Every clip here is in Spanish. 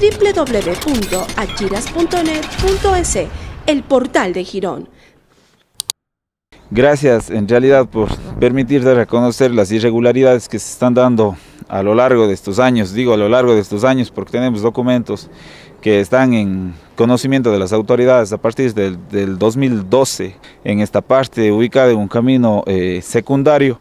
www.achiras.net.es, el portal de Girón. Gracias en realidad por permitirte reconocer las irregularidades que se están dando a lo largo de estos años, digo a lo largo de estos años porque tenemos documentos que están en conocimiento de las autoridades a partir del, 2012 en esta parte ubicada en un camino eh, secundario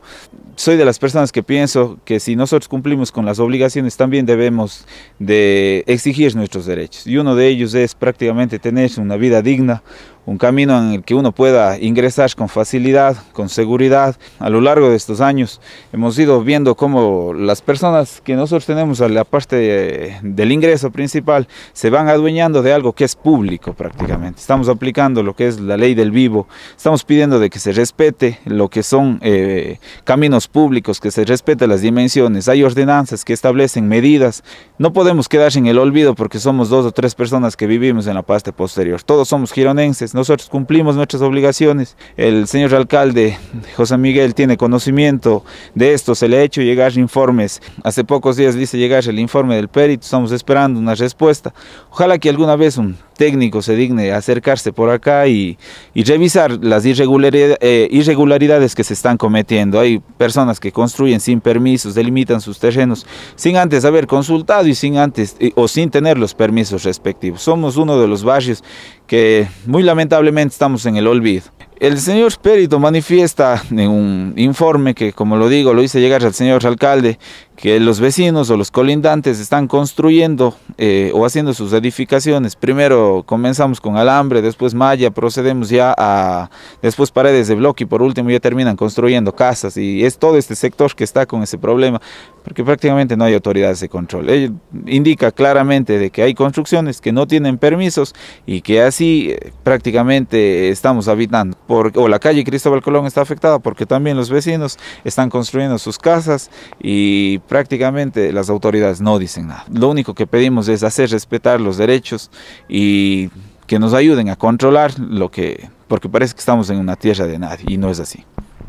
soy de las personas que pienso que si nosotros cumplimos con las obligaciones también debemos de exigir nuestros derechos y uno de ellos es prácticamente tener una vida digna, un camino en el que uno pueda ingresar con facilidad, con seguridad. A lo largo de estos años hemos ido viendo cómo las personas que nosotros tenemos a la parte eh, del ingreso principal se van adueñando de algo que es público prácticamente. Estamos aplicando lo que es la ley del vivo, estamos pidiendo de que se respete lo que son eh, caminos públicos, que se respete las dimensiones. Hay ordenanzas que establecen medidas. No podemos quedar en el olvido porque somos dos o tres personas que vivimos en la parte posterior. Todos somos gironenses, nosotros cumplimos nuestras obligaciones. El señor alcalde José Miguel tiene conocimiento de esto, se le ha hecho llegar informes. Hace pocos días dice llegar el informe del perito, estamos esperando una respuesta. Ojalá que alguna vez un técnico se digne acercarse por acá y, revisar las eh, irregularidades, que se están cometiendo. Hay personas que construyen sin permisos, delimitan sus terrenos sin antes haber consultado y sin antes o sin tener los permisos respectivos. Somos uno de los barrios que muy lamentablemente estamos en el olvido. El señor Perito manifiesta en un informe que, como lo digo, lo hice llegar al señor alcalde, que los vecinos o los colindantes están construyendo eh, o haciendo sus edificaciones. Primero comenzamos con alambre, después malla, procedemos ya a después paredes de bloque y por último ya terminan construyendo casas y es todo este sector que está con ese problema porque prácticamente no hay autoridades de control. Él indica claramente de que hay construcciones que no tienen permisos y que así eh, prácticamente estamos habitando o la calle Cristóbal Colón está afectada porque también los vecinos están construyendo sus casas y prácticamente las autoridades no dicen nada. Lo único que pedimos es hacer respetar los derechos y que nos ayuden a controlar lo que, porque parece que estamos en una tierra de nadie y no es así.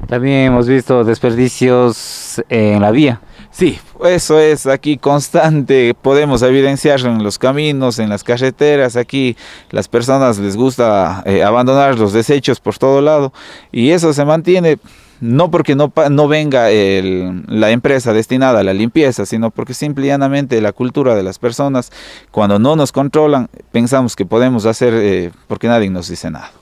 También hemos visto desperdicios en la vía. Sí, eso es aquí constante, podemos evidenciarlo en los caminos, en las carreteras, aquí las personas les gusta eh, abandonar los desechos por todo lado y eso se mantiene no porque no, venga la empresa destinada a la limpieza, sino porque simplemente la cultura de las personas, cuando no nos controlan, pensamos que podemos hacer eh, porque nadie nos dice nada.